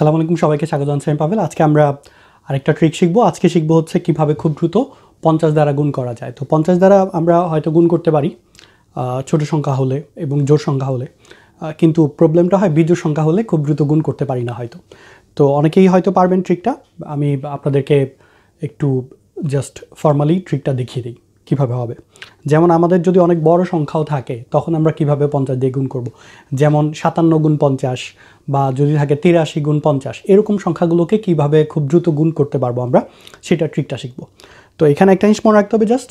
সালাম আলাইকুম সবাইকে স্বাগত জানছি আমি আজকে আমরা আরেকটা ট্রিক শিখবো আজকে শিখবো হচ্ছে কিভাবে খুব দ্রুত পঞ্চাশ দ্বারা গুণ করা যায় তো পঞ্চাশ দ্বারা আমরা হয়তো গুণ করতে পারি ছোট সংখ্যা হলে এবং জোর সংখ্যা হলে কিন্তু প্রবলেমটা হয় বিজোর সংখ্যা হলে খুব দ্রুত গুণ করতে পারি না হয়তো তো অনেকেই হয়তো পারবেন ট্রিকটা আমি আপনাদেরকে একটু জাস্ট ফর্মালি ট্রিকটা দেখিয়ে দিই কিভাবে হবে যেমন আমাদের যদি অনেক বড় সংখ্যাও থাকে তখন আমরা কিভাবে পঞ্চাশ দিয়ে গুণ করব। যেমন সাতান্ন গুণ পঞ্চাশ বা যদি থাকে তিরাশি গুণ পঞ্চাশ এরকম সংখ্যাগুলোকে কিভাবে খুব দ্রুত গুণ করতে পারবো আমরা সেটা ট্রিকটা শিখবো তো এখানে একটা জিনিস মনে রাখতে হবে জাস্ট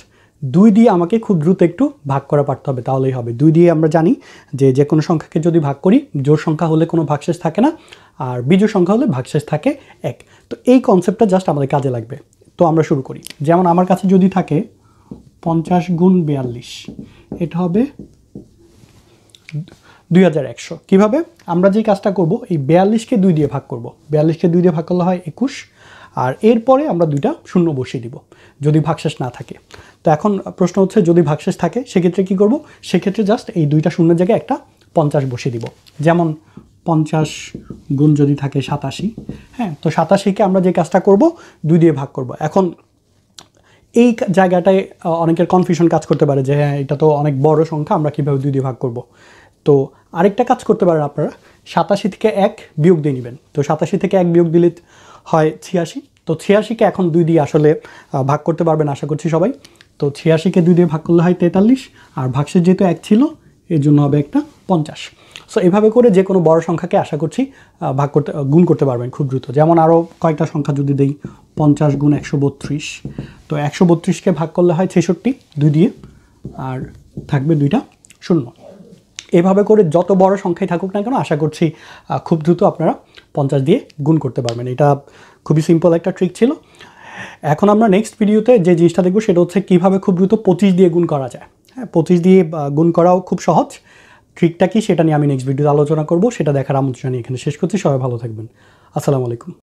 দুই দিয়ে আমাকে খুব দ্রুত একটু ভাগ করা পারতে হবে তাহলেই হবে দুই দিয়ে আমরা জানি যে যে কোনো সংখ্যাকে যদি ভাগ করি জোর সংখ্যা হলে কোনো ভাগশেষ থাকে না আর বিজোর সংখ্যা হলে ভাগশেষ থাকে এক তো এই কনসেপ্টটা জাস্ট আমাদের কাজে লাগবে তো আমরা শুরু করি যেমন আমার কাছে যদি থাকে পঞ্চাশ গুণ বিয়াল্লিশ এটা হবে দুই হাজার একশো কীভাবে আমরা যে কাজটা করব এই বিয়াল্লিশকে দুই দিয়ে ভাগ করব বিয়াল্লিশকে দুই দিয়ে ভাগ করলে হয় একুশ আর এরপরে আমরা দুইটা শূন্য বসিয়ে দিব যদি ভাগশেষ না থাকে তো এখন প্রশ্ন হচ্ছে যদি ভাগশেষ থাকে সেক্ষেত্রে কী করব সেক্ষেত্রে জাস্ট এই দুইটা শূন্যের জায়গায় একটা পঞ্চাশ বসিয়ে দিব যেমন পঞ্চাশ গুণ যদি থাকে সাতাশি হ্যাঁ তো সাতাশিকে আমরা যে কাজটা করব দুই দিয়ে ভাগ করব এখন এই জায়গাটায় অনেকের কনফিউশন কাজ করতে পারে যে হ্যাঁ এটা তো অনেক বড় সংখ্যা আমরা কীভাবে দুই দিয়ে ভাগ করব তো আরেকটা কাজ করতে পারেন আপনারা সাতাশি থেকে এক বিয়োগ দিয়ে নেবেন তো সাতাশি থেকে এক বিয়োগ দিলে হয় ছিয়াশি তো ছিয়াশিকে এখন দুই দিয়ে আসলে ভাগ করতে পারবেন আশা করছি সবাই তো ছিয়াশিকে দুই দিয়ে ভাগ করলে হয় তেতাল্লিশ আর ভাগশেষ যেহেতু এক ছিল এর জন্য হবে একটা পঞ্চাশ সো এভাবে করে যে কোনো বড় সংখ্যাকে আশা করছি ভাগ করতে গুণ করতে পারবেন খুব দ্রুত যেমন আরও কয়েকটা সংখ্যা যদি দেই পঞ্চাশ গুণ একশো বত্রিশ তো একশো বত্রিশকে ভাগ করলে হয় ছেষট্টি দুই দিয়ে আর থাকবে দুইটা শূন্য এভাবে করে যত বড় সংখ্যায় থাকুক না কেন আশা করছি খুব দ্রুত আপনারা পঞ্চাশ দিয়ে গুণ করতে পারবেন এটা খুবই সিম্পল একটা ট্রিক ছিল এখন আমরা নেক্সট ভিডিওতে যে জিনিসটা দেখব সেটা হচ্ছে কীভাবে খুব দ্রুত পঁচিশ দিয়ে গুণ করা যায় হ্যাঁ পঁচিশ দিয়ে গুণ করাও খুব সহজ ট্রিকটা কি সেটা নিয়ে আমি নেক্সট ভিডিওতে আলোচনা করব সেটা দেখার আমন্ত্রণ এখানে শেষ করছি সবাই ভালো থাকবেন আসসালামু আলাইকুম